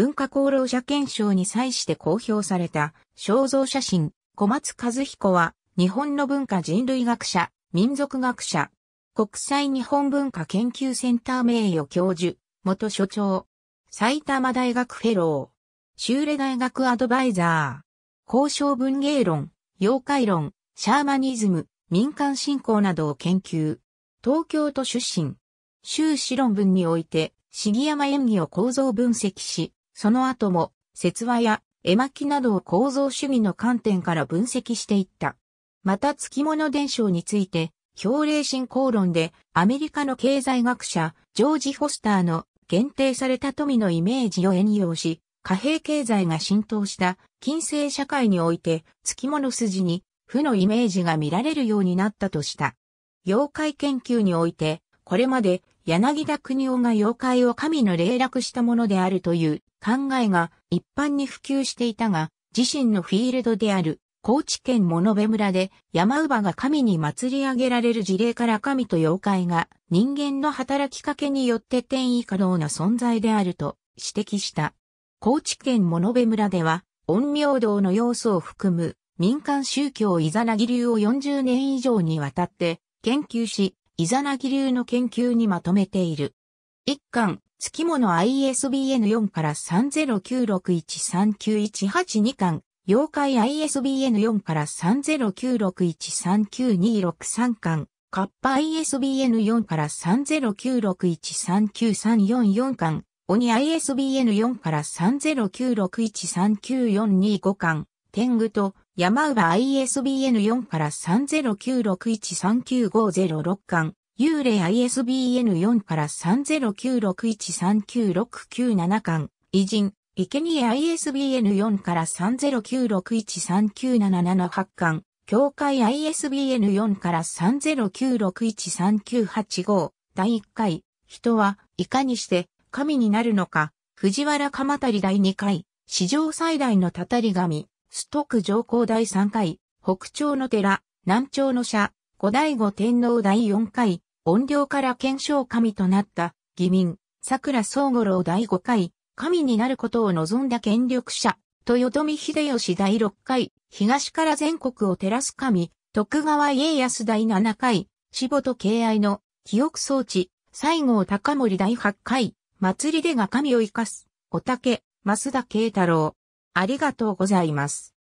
文化功労者憲章に際して公表された肖像写真、小松和彦は、日本の文化人類学者、民族学者、国際日本文化研究センター名誉教授、元所長、埼玉大学フェロー、修礼大学アドバイザー、交渉文芸論、妖怪論、シャーマニズム、民間信仰などを研究。東京都出身。修士論文において、杉山演技を構造分析し、その後も、説話や絵巻などを構造主義の観点から分析していった。また月物伝承について、表例進行論でアメリカの経済学者ジョージ・ホスターの限定された富のイメージを援用し、貨幣経済が浸透した近世社会において月物筋に負のイメージが見られるようになったとした。妖怪研究においてこれまで柳田国夫が妖怪を神の霊落したものであるという考えが一般に普及していたが、自身のフィールドである高知県物部村で山姥が神に祭り上げられる事例から神と妖怪が人間の働きかけによって転移可能な存在であると指摘した。高知県物部村では、陰陽道の要素を含む民間宗教イザナギ流を40年以上にわたって研究し、イザナギ流の研究にまとめている。一巻、月物 ISBN4 から309613918 2巻、妖怪 ISBN4 から309613926 3巻、カッパ ISBN4 から309613934巻、鬼 ISBN4 から309613942 5巻、天狗と山浦 ISBN4 から3096139506巻、幽霊 ISBN4 から3096139697巻、偉人、生贄 ISBN4 から3096139778巻、教会 ISBN4 から3096139855、第1回、人はいかにして神になるのか、藤原鎌足り第2回、史上最大のたたり神、ストック上皇第3回、北朝の寺、南朝の社、後醍醐天皇第4回、怨霊から検証神となった、義民、桜総五郎第5回、神になることを望んだ権力者、豊臣秀吉第6回、東から全国を照らす神、徳川家康第7回、柴と敬愛の記憶装置、西郷隆盛第8回、祭りでが神を生かす、おたけ、増田慶太郎、ありがとうございます。